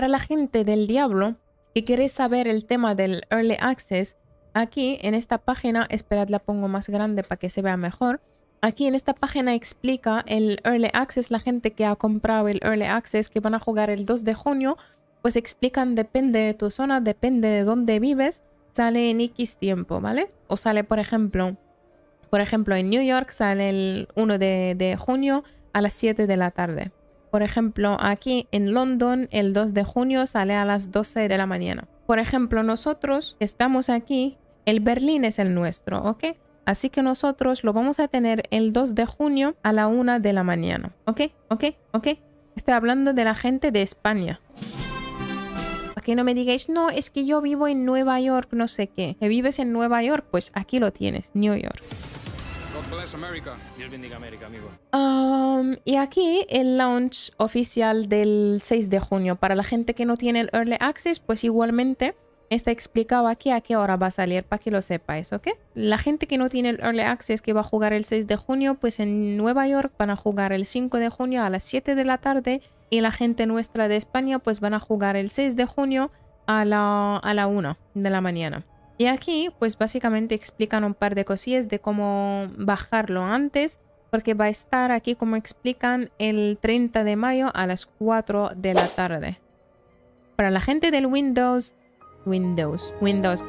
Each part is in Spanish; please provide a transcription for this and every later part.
Para la gente del diablo que quiere saber el tema del Early Access, aquí en esta página, esperad la pongo más grande para que se vea mejor. Aquí en esta página explica el Early Access, la gente que ha comprado el Early Access, que van a jugar el 2 de junio, pues explican depende de tu zona, depende de dónde vives, sale en X tiempo, ¿vale? O sale, por ejemplo, por ejemplo en New York sale el 1 de, de junio a las 7 de la tarde. Por ejemplo, aquí en London el 2 de junio sale a las 12 de la mañana. Por ejemplo, nosotros estamos aquí, el Berlín es el nuestro, ¿ok? Así que nosotros lo vamos a tener el 2 de junio a la 1 de la mañana. ¿Ok? ¿Ok? ¿Ok? Estoy hablando de la gente de España. Aquí no me digáis, no, es que yo vivo en Nueva York, no sé qué. ¿Que vives en Nueva York? Pues aquí lo tienes, New York. amigo. Ah, y aquí el launch oficial del 6 de junio. Para la gente que no tiene el Early Access, pues igualmente está explicado aquí a qué hora va a salir para que lo ¿eso ¿ok? La gente que no tiene el Early Access que va a jugar el 6 de junio, pues en Nueva York van a jugar el 5 de junio a las 7 de la tarde y la gente nuestra de España pues van a jugar el 6 de junio a la, a la 1 de la mañana. Y aquí pues básicamente explican un par de cosillas de cómo bajarlo antes porque va a estar aquí, como explican, el 30 de mayo a las 4 de la tarde. Para la gente del Windows, Windows, Windows,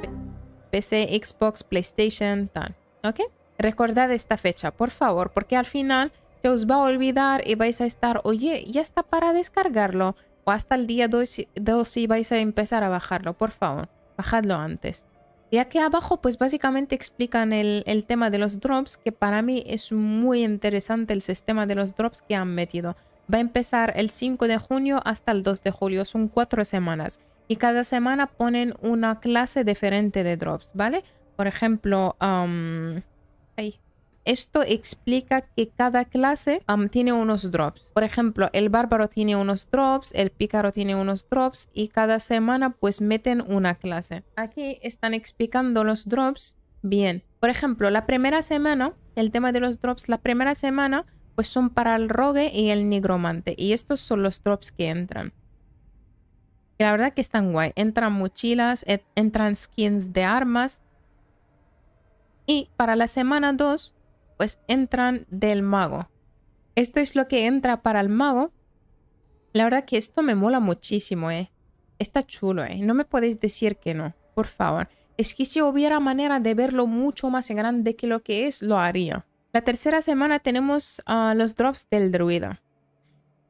PC, Xbox, PlayStation, tal. ¿Ok? Recordad esta fecha, por favor, porque al final se os va a olvidar y vais a estar, oye, ya está para descargarlo. O hasta el día 2 y vais a empezar a bajarlo, por favor. Bajadlo antes. Y aquí abajo pues básicamente explican el, tema de los drops, que para mí es muy interesante el sistema de los drops que han metido. Va a empezar el 5 de junio hasta el 2 de julio, son cuatro semanas. Y cada semana ponen una clase diferente de drops, ¿vale? Por ejemplo, ahí. Esto explica que cada clase um, tiene unos drops. Por ejemplo, el bárbaro tiene unos drops, el pícaro tiene unos drops y cada semana pues meten una clase. Aquí están explicando los drops bien. Por ejemplo, la primera semana, el tema de los drops, la primera semana pues son para el rogue y el nigromante. Y estos son los drops que entran. la verdad que están guay. Entran mochilas, entran skins de armas. Y para la semana 2 pues entran del mago. Esto es lo que entra para el mago. La verdad que esto me mola muchísimo, ¿eh? Está chulo, ¿eh? No me podéis decir que no, por favor. Es que si hubiera manera de verlo mucho más grande que lo que es, lo haría. La tercera semana tenemos ah, los drops del druida.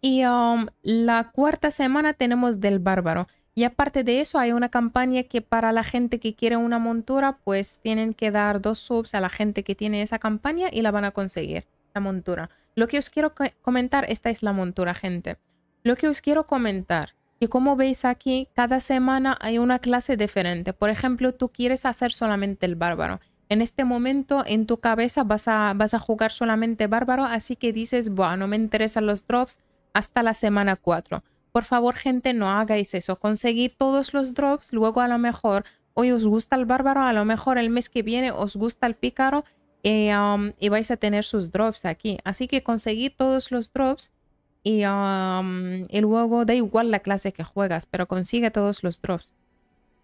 Y um, la cuarta semana tenemos del bárbaro. Y aparte de eso, hay una campaña que para la gente que quiere una montura, pues tienen que dar dos subs a la gente que tiene esa campaña y la van a conseguir, la montura. Lo que os quiero comentar, esta es la montura, gente. Lo que os quiero comentar, que como veis aquí, cada semana hay una clase diferente. Por ejemplo, tú quieres hacer solamente el bárbaro. En este momento en tu cabeza vas a, vas a jugar solamente bárbaro, así que dices, bueno, me interesan los drops hasta la semana 4 por favor, gente, no hagáis eso. Conseguí todos los drops, luego a lo mejor hoy os gusta el bárbaro, a lo mejor el mes que viene os gusta el pícaro eh, um, y, vais a tener sus drops aquí. Así que conseguí todos los drops um, y, luego da igual la clase que juegas, pero consigue todos los drops.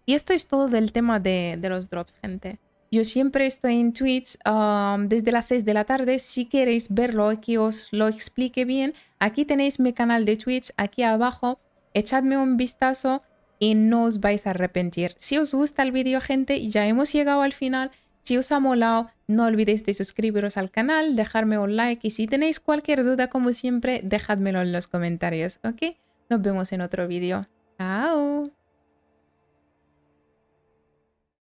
Y esto es todo del tema de los drops, gente. Yo siempre estoy en Twitch um, desde las 6 de la tarde. Si queréis verlo y que os lo explique bien, aquí tenéis mi canal de Twitch, aquí abajo. Echadme un vistazo y no os vais a arrepentir. Si os gusta el vídeo, gente, ya hemos llegado al final. Si os ha molado, no olvidéis de suscribiros al canal, dejarme un like y si tenéis cualquier duda, como siempre, dejadmelo en los comentarios, ¿ok? Nos vemos en otro vídeo. ¡Chao!